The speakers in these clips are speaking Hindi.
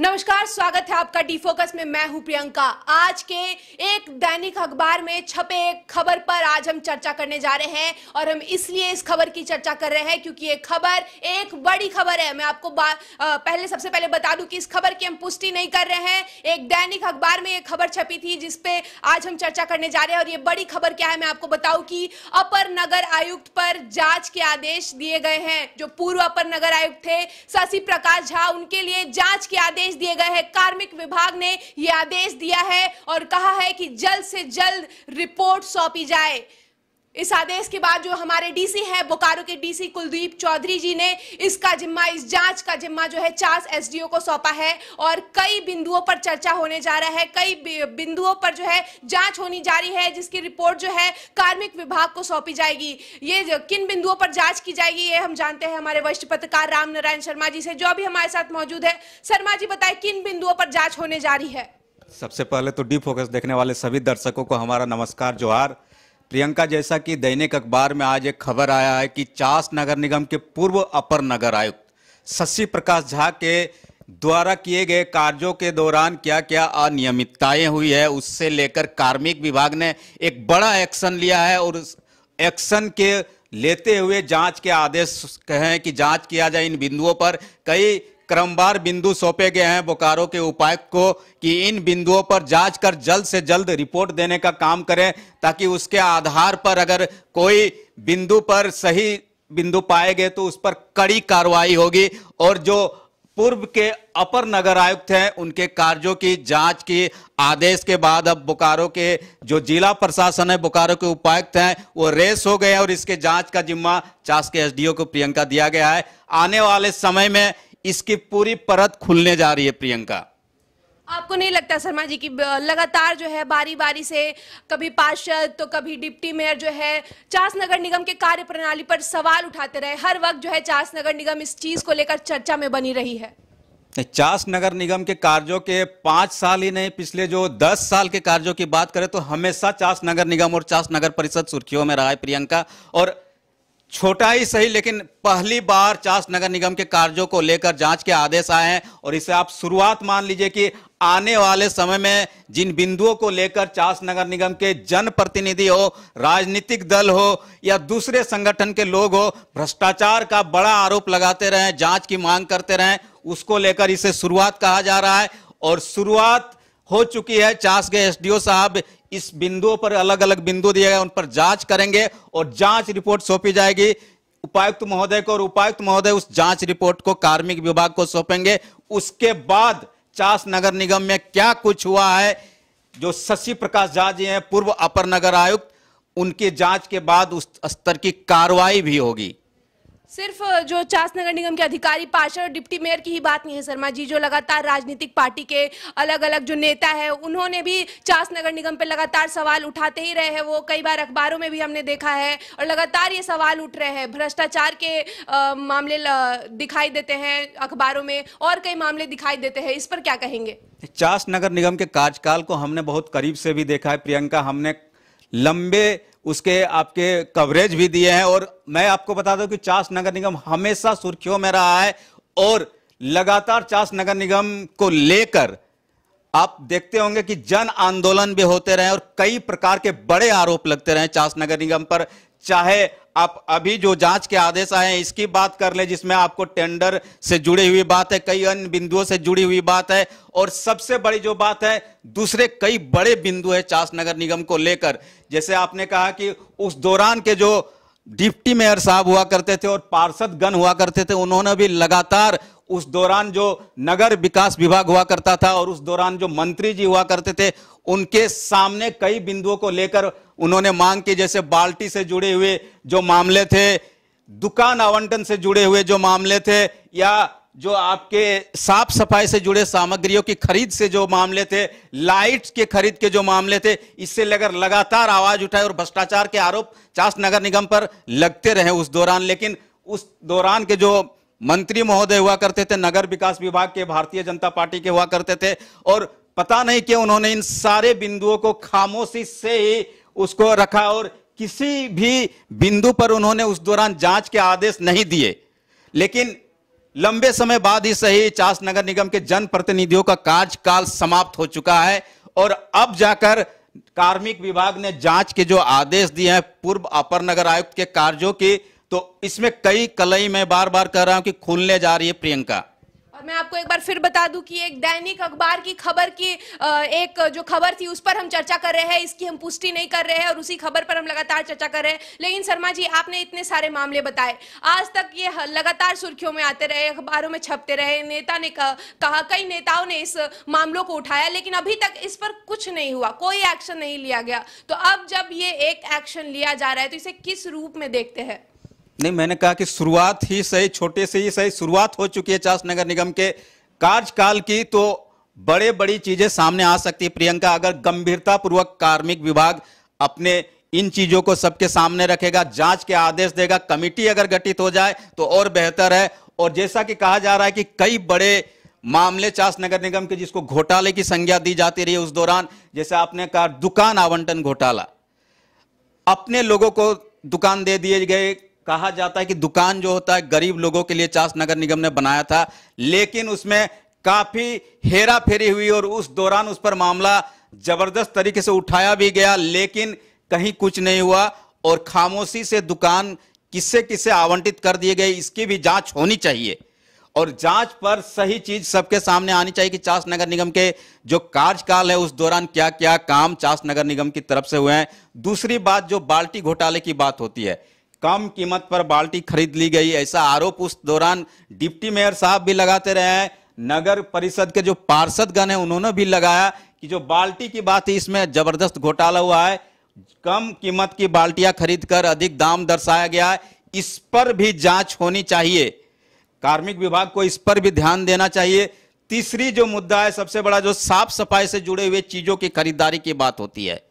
नमस्कार स्वागत है आपका डी फोकस में मैं हूं प्रियंका आज के एक दैनिक अखबार में छपे एक खबर पर आज हम चर्चा करने जा रहे हैं और हम इसलिए इस खबर की चर्चा कर रहे हैं क्योंकि ये खबर एक बड़ी खबर है मैं आपको आ, पहले सबसे पहले बता दूं कि इस खबर की हम पुष्टि नहीं कर रहे हैं एक दैनिक अखबार में ये खबर छपी थी जिसपे आज हम चर्चा करने जा रहे हैं और ये बड़ी खबर क्या है मैं आपको बताऊ की अपर नगर आयुक्त पर जांच के आदेश दिए गए हैं जो पूर्व अपर नगर आयुक्त थे शशि प्रकाश झा उनके लिए जांच के आदेश आदेश दिए गए हैं कार्मिक विभाग ने यह आदेश दिया है और कहा है कि जल्द से जल्द रिपोर्ट सौंपी जाए इस आदेश के बाद जो हमारे डीसी हैं बोकारो के डीसी कुलदीप चौधरी जी ने इसका जिम्मा इस जांच का जिम्मा जो है चार एसडीओ को सौंपा है और कई बिंदुओं पर चर्चा होने जा रहा है कई बिंदुओं पर जो है जांच होनी जा रही है जिसकी रिपोर्ट जो है कार्मिक विभाग को सौंपी जाएगी ये किन बिंदुओं पर जाँच की जाएगी ये हम जानते हैं हमारे वरिष्ठ पत्रकार राम नारायण शर्मा जी से जो अभी हमारे साथ मौजूद है शर्मा जी बताए किन बिंदुओं पर जाँच होने जा रही है सबसे पहले तो डी फोकस देखने वाले सभी दर्शकों को हमारा नमस्कार जोहार प्रियंका जैसा कि दैनिक अखबार में आज एक खबर आया है कि चास नगर निगम के पूर्व अपर नगर आयुक्त शशि प्रकाश झा के द्वारा किए गए कार्यों के दौरान क्या क्या अनियमितताएं हुई है उससे लेकर कार्मिक विभाग ने एक बड़ा एक्शन लिया है और एक्शन के लेते हुए जांच के आदेश कहें कि जांच किया जाए इन बिंदुओं पर कई क्रमवार बिंदु सौंपे गए हैं बोकारो के उपायुक्त को कि इन बिंदुओं पर जांच कर जल्द से जल्द रिपोर्ट देने का काम करें ताकि उसके आधार पर अगर कोई बिंदु पर सही बिंदु पाए गए तो उस पर कड़ी कार्रवाई होगी और जो पूर्व के अपर नगर आयुक्त हैं उनके कार्यों की जांच की आदेश के बाद अब बोकारो के जो जिला प्रशासन है बोकारो के उपायुक्त हैं वो रेस हो गए और इसके जांच का जिम्मा चास के एसडीओ को प्रियंका दिया गया है आने वाले समय में इसकी पूरी परत खुलने जा रही है प्रियंका आपको नहीं लगता शर्मा जी की लगातार जो है बारी बारी से कभी पार्षद तो कभी डिप्टी मेयर जो है चास नगर निगम के कार्य प्रणाली पर सवाल उठाते रहे हर वक्त जो है चास नगर निगम इस चीज को लेकर चर्चा में बनी रही है चास नगर निगम के कार्यों के पांच साल ही नहीं पिछले जो दस साल के कार्यों की बात करें तो हमेशा चास नगर निगम और चास नगर परिषद सुर्खियों में रहा है प्रियंका और छोटा ही सही लेकिन पहली बार चास नगर निगम के कार्यों को लेकर जांच के आदेश आए हैं और इसे आप शुरुआत मान लीजिए कि आने वाले समय में जिन बिंदुओं को लेकर चास नगर निगम के जनप्रतिनिधि हो राजनीतिक दल हो या दूसरे संगठन के लोग हो भ्रष्टाचार का बड़ा आरोप लगाते रहे जांच की मांग करते रहे उसको लेकर इसे शुरुआत कहा जा रहा है और शुरुआत हो चुकी है चास के एसडीओ साहब इस बिंदुओं पर अलग अलग बिंदु दिए गए उन पर जांच करेंगे और जांच रिपोर्ट सौंपी जाएगी उपायुक्त महोदय को और उपायुक्त महोदय उस जांच रिपोर्ट को कार्मिक विभाग को सौंपेंगे उसके बाद चास नगर निगम में क्या कुछ हुआ है जो शशि प्रकाश झा जी हैं पूर्व अपर नगर आयुक्त उनकी जांच के बाद उस स्तर की कार्रवाई भी होगी सिर्फ जो चास नगर निगम के अधिकारी पार्षद और डिप्टी मेयर की ही बात नहीं है शर्मा जी जो लगातार राजनीतिक पार्टी के अलग अलग जो नेता है उन्होंने भी चास नगर निगम पे लगातार सवाल उठाते ही रहे हैं वो कई बार अखबारों में भी हमने देखा है और लगातार ये सवाल उठ रहे हैं भ्रष्टाचार के आ, मामले दिखाई देते हैं अखबारों में और कई मामले दिखाई देते हैं इस पर क्या कहेंगे चास नगर निगम के कार्यकाल को हमने बहुत करीब से भी देखा है प्रियंका हमने लंबे उसके आपके कवरेज भी दिए हैं और मैं आपको बता दूं कि चास नगर निगम हमेशा सुर्खियों में रहा है और लगातार चास नगर निगम को लेकर आप देखते होंगे कि जन आंदोलन भी होते रहे और कई प्रकार के बड़े आरोप लगते रहे चास नगर निगम पर चाहे आप अभी जो जांच के आदेश आए हैं इसकी बात कर ले जिसमें आपको टेंडर से जुड़ी हुई बात है कई अन्य बिंदुओं से जुड़ी हुई बात है और सबसे बड़ी जो बात है दूसरे कई बड़े बिंदु है चास नगर निगम को लेकर जैसे आपने कहा कि उस दौरान के जो डिप्टी मेयर साहब हुआ करते थे और पार्षद गण हुआ करते थे उन्होंने भी लगातार उस दौरान जो नगर विकास विभाग हुआ करता था और उस दौरान जो मंत्री जी हुआ करते थे उनके सामने कई बिंदुओं को लेकर उन्होंने मांग की जैसे बाल्टी से जुड़े हुए जो मामले थे दुकान आवंटन से जुड़े हुए जो मामले थे या जो आपके साफ सफाई से जुड़े सामग्रियों की खरीद से जो मामले थे लाइट्स के खरीद के जो मामले थे इससे लेकर लगातार आवाज उठाए और भ्रष्टाचार के आरोप चास नगर निगम पर लगते रहे उस दौरान लेकिन उस दौरान के जो मंत्री महोदय हुआ करते थे नगर विकास विभाग के भारतीय जनता पार्टी के हुआ करते थे और पता नहीं कि उन्होंने इन सारे बिंदुओं को खामोशी से ही उसको रखा और किसी भी बिंदु पर उन्होंने उस दौरान जांच के आदेश नहीं दिए लेकिन लंबे समय बाद ही सही चास नगर निगम के जनप्रतिनिधियों का कार्यकाल समाप्त हो चुका है और अब जाकर कार्मिक विभाग ने जांच के जो आदेश दिए हैं पूर्व अपर नगर आयुक्त के कार्यों की तो इसमें कई कलई मैं बार बार कह रहा हूं कि खुलने जा रही है प्रियंका मैं आपको एक बार फिर बता दूं कि एक दैनिक अखबार की खबर की एक जो खबर थी उस पर हम चर्चा कर रहे हैं इसकी हम पुष्टि नहीं कर रहे हैं और उसी खबर पर हम लगातार चर्चा कर रहे हैं लेकिन शर्मा जी आपने इतने सारे मामले बताए आज तक ये लगातार सुर्खियों में आते रहे अखबारों में छपते रहे नेता ने कहा कई नेताओं ने इस मामलों को उठाया लेकिन अभी तक इस पर कुछ नहीं हुआ कोई एक्शन नहीं लिया गया तो अब जब ये एक एक्शन लिया जा रहा है तो इसे किस रूप में देखते हैं नहीं मैंने कहा कि शुरुआत ही सही छोटे से ही सही शुरुआत हो चुकी है चास नगर निगम के कार्यकाल की तो बड़े बड़ी चीजें सामने आ सकती है प्रियंका अगर गंभीरता पूर्वक कार्मिक विभाग अपने इन चीजों को सबके सामने रखेगा जांच के आदेश देगा कमिटी अगर गठित हो जाए तो और बेहतर है और जैसा कि कहा जा रहा है कि कई बड़े मामले चास नगर निगम के जिसको घोटाले की संज्ञा दी जाती रही उस दौरान जैसे आपने कहा दुकान आवंटन घोटाला अपने लोगों को दुकान दे दिए गए कहा जाता है कि दुकान जो होता है गरीब लोगों के लिए चास नगर निगम ने बनाया था लेकिन उसमें काफी हेरा फेरी हुई और उस दौरान उस पर मामला जबरदस्त तरीके से उठाया भी गया लेकिन कहीं कुछ नहीं हुआ और खामोशी से दुकान किससे किससे आवंटित कर दिए गए इसकी भी जांच होनी चाहिए और जांच पर सही चीज सबके सामने आनी चाहिए कि चास नगर निगम के जो कार्यकाल है उस दौरान क्या क्या काम चास नगर निगम की तरफ से हुए हैं दूसरी बात जो बाल्टी घोटाले की बात होती है कम कीमत पर बाल्टी खरीद ली गई ऐसा आरोप उस दौरान डिप्टी मेयर साहब भी लगाते रहे हैं नगर परिषद के जो पार्षदगण है उन्होंने भी लगाया कि जो बाल्टी की बात है इसमें जबरदस्त घोटाला हुआ है कम कीमत की बाल्टियां खरीदकर अधिक दाम दर्शाया गया है इस पर भी जांच होनी चाहिए कार्मिक विभाग को इस पर भी ध्यान देना चाहिए तीसरी जो मुद्दा है सबसे बड़ा जो साफ सफाई से जुड़े हुए चीजों की खरीदारी की बात होती है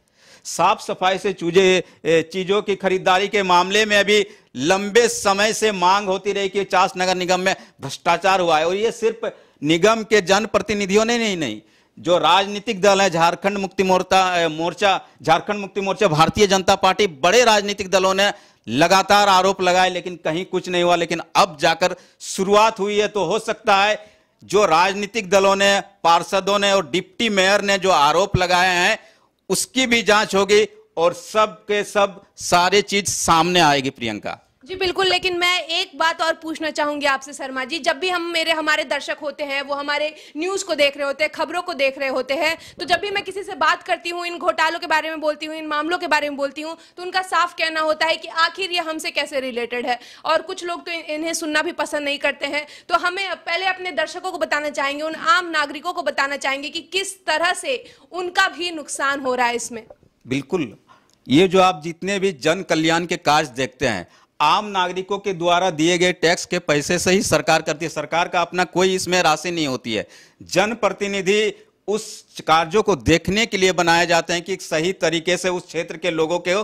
साफ सफाई से चूजे चीज़ों की खरीदारी के मामले में अभी लंबे समय से मांग होती रही कि चास नगर निगम में भ्रष्टाचार हुआ है और ये सिर्फ निगम के जनप्रतिनिधियों ने नहीं नहीं जो राजनीतिक दल है झारखंड मुक्ति मोर्चा मोर्चा झारखंड मुक्ति मोर्चा भारतीय जनता पार्टी बड़े राजनीतिक दलों ने लगातार आरोप लगाए लेकिन कहीं कुछ नहीं हुआ लेकिन अब जाकर शुरुआत हुई है तो हो सकता है जो राजनीतिक दलों ने पार्षदों ने और डिप्टी मेयर ने जो आरोप लगाए हैं उसकी भी जांच होगी और सब के सब सारे चीज सामने आएगी प्रियंका जी बिल्कुल लेकिन मैं एक बात और पूछना चाहूंगी आपसे शर्मा जी जब भी हम मेरे हमारे दर्शक होते हैं वो हमारे न्यूज को देख रहे होते हैं खबरों को देख रहे होते हैं तो जब भी मैं किसी से बात करती हूँ इन घोटालों के बारे में बोलती हूँ इन मामलों के बारे में बोलती हूँ तो उनका साफ कहना होता है कि आखिर ये हमसे कैसे रिलेटेड है और कुछ लोग तो इन्हें सुनना भी पसंद नहीं करते हैं तो हमें पहले अपने दर्शकों को बताना चाहेंगे उन आम नागरिकों को बताना चाहेंगे कि किस तरह से उनका भी नुकसान हो रहा है इसमें बिल्कुल ये जो आप जितने भी जन कल्याण के कार्य देखते हैं आम नागरिकों के द्वारा दिए गए टैक्स के पैसे से ही सरकार करती है सरकार का अपना कोई इसमें राशि नहीं होती है जनप्रतिनिधि उस कार्यों को देखने के लिए बनाए जाते हैं कि सही तरीके से उस क्षेत्र के लोगों के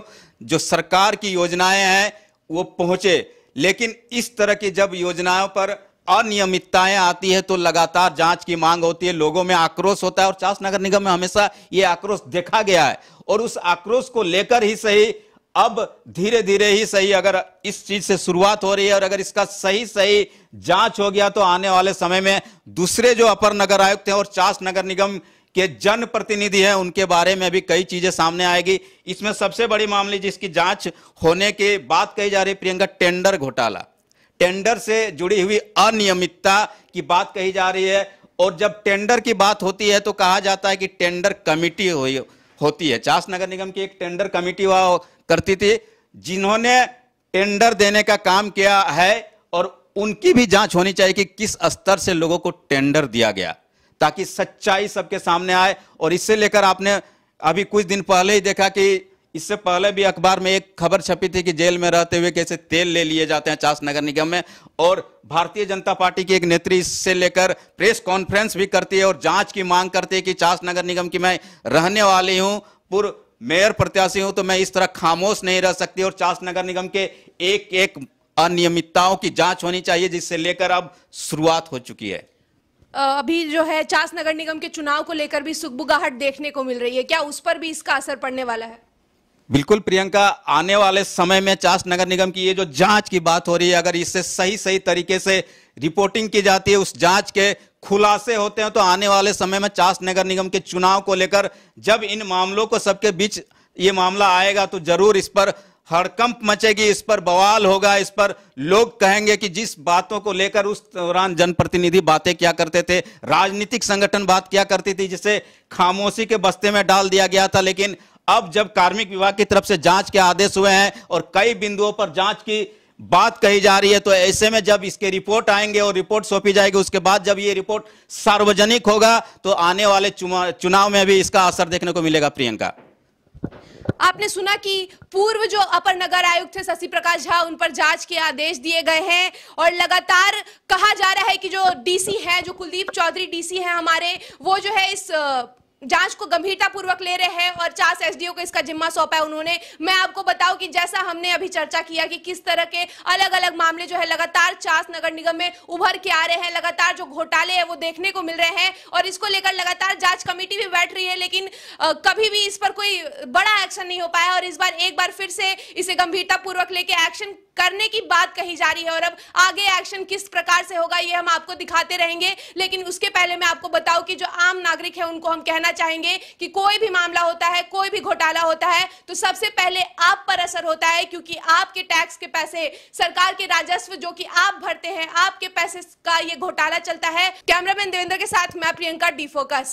जो सरकार की योजनाएं हैं वो पहुंचे लेकिन इस तरह की जब योजनाओं पर अनियमितताएं आती है तो लगातार जांच की मांग होती है लोगों में आक्रोश होता है और चास नगर निगम में हमेशा ये आक्रोश देखा गया है और उस आक्रोश को लेकर ही सही अब धीरे धीरे ही सही अगर इस चीज से शुरुआत हो रही है और अगर इसका सही सही जांच हो गया तो आने वाले समय में दूसरे जो अपर नगर आयुक्त हैं और चास नगर निगम के जनप्रतिनिधि हैं उनके बारे में भी कई चीजें सामने आएगी इसमें सबसे बड़ी मामले जिसकी जांच होने की बात कही जा रही प्रियंका टेंडर घोटाला टेंडर से जुड़ी हुई अनियमितता की बात कही जा रही है और जब टेंडर की बात होती है तो कहा जाता है कि टेंडर कमिटी हुई होती है चास नगर निगम की एक टेंडर कमेटी हुआ करती थी जिन्होंने टेंडर देने का काम किया है और उनकी भी जांच होनी चाहिए कि किस स्तर से लोगों को टेंडर दिया गया ताकि सच्चाई सबके सामने आए और इससे लेकर आपने अभी कुछ दिन पहले ही देखा कि इससे पहले भी अखबार में एक खबर छपी थी कि जेल में रहते हुए कैसे तेल ले लिए जाते हैं चास नगर निगम में और भारतीय जनता पार्टी की एक नेत्री इससे लेकर प्रेस कॉन्फ्रेंस भी करती है और जांच की मांग करती है कि चास नगर निगम की मैं रहने वाली हूं पूर्व मेयर प्रत्याशी हूं तो मैं इस तरह खामोश नहीं रह सकती और चास नगर निगम के एक एक अनियमितताओं की जांच होनी चाहिए जिससे लेकर अब शुरुआत हो चुकी है अभी जो है चास नगर निगम के चुनाव को लेकर भी सुखबुगाहट देखने को मिल रही है क्या उस पर भी इसका असर पड़ने वाला है बिल्कुल प्रियंका आने वाले समय में चास नगर निगम की ये जो जांच की बात हो रही है अगर इससे सही सही तरीके से रिपोर्टिंग की जाती है उस जांच के खुलासे होते हैं तो आने वाले समय में चास नगर निगम के चुनाव को लेकर जब इन मामलों को सबके बीच ये मामला आएगा तो जरूर इस पर हड़कंप मचेगी इस पर बवाल होगा इस पर लोग कहेंगे कि जिस बातों को लेकर उस दौरान जनप्रतिनिधि बातें क्या करते थे राजनीतिक संगठन बात क्या करती थी जिसे खामोशी के बस्ते में डाल दिया गया था लेकिन अब जब कार्मिक विभाग की तरफ से जांच के आदेश हुए हैं और कई बिंदुओं पर जांच की बात कही जा रही है तो ऐसे में जब इसके रिपोर्ट आएंगे और रिपोर्ट सौंपी जाएगी उसके बाद जब ये रिपोर्ट सार्वजनिक होगा तो आने वाले चुनाव में भी इसका असर देखने को मिलेगा प्रियंका आपने सुना कि पूर्व जो अपर नगर आयुक्त थे शशि प्रकाश झा उन पर जांच के आदेश दिए गए हैं और लगातार कहा जा रहा है कि जो डीसी हैं जो कुलदीप चौधरी डीसी हैं हमारे वो जो है इस जांच को गंभीरता पूर्वक ले रहे हैं और चार एसडीओ को इसका जिम्मा सौंपा है उन्होंने मैं आपको बताऊं कि जैसा हमने अभी चर्चा किया कि किस तरह के अलग अलग मामले जो है लगातार चास नगर निगम में उभर के आ रहे हैं लगातार जो घोटाले हैं वो देखने को मिल रहे हैं और इसको लेकर लगातार जांच कमेटी भी बैठ रही है लेकिन आ, कभी भी इस पर कोई बड़ा एक्शन नहीं हो पाया और इस बार एक बार फिर से इसे गंभीरतापूर्वक लेके एक्शन करने की बात कही जा रही है और अब आगे एक्शन किस प्रकार से होगा ये हम आपको दिखाते रहेंगे लेकिन उसके पहले मैं आपको बताऊं कि जो आम नागरिक है उनको हम कहना चाहेंगे कि कोई भी मामला होता है कोई भी घोटाला होता है तो सबसे पहले आप पर असर होता है क्योंकि आपके टैक्स के पैसे सरकार के राजस्व जो कि आप भरते हैं आपके पैसे का ये घोटाला चलता है कैमरामैन देवेंद्र के साथ मैं प्रियंका डी फोकस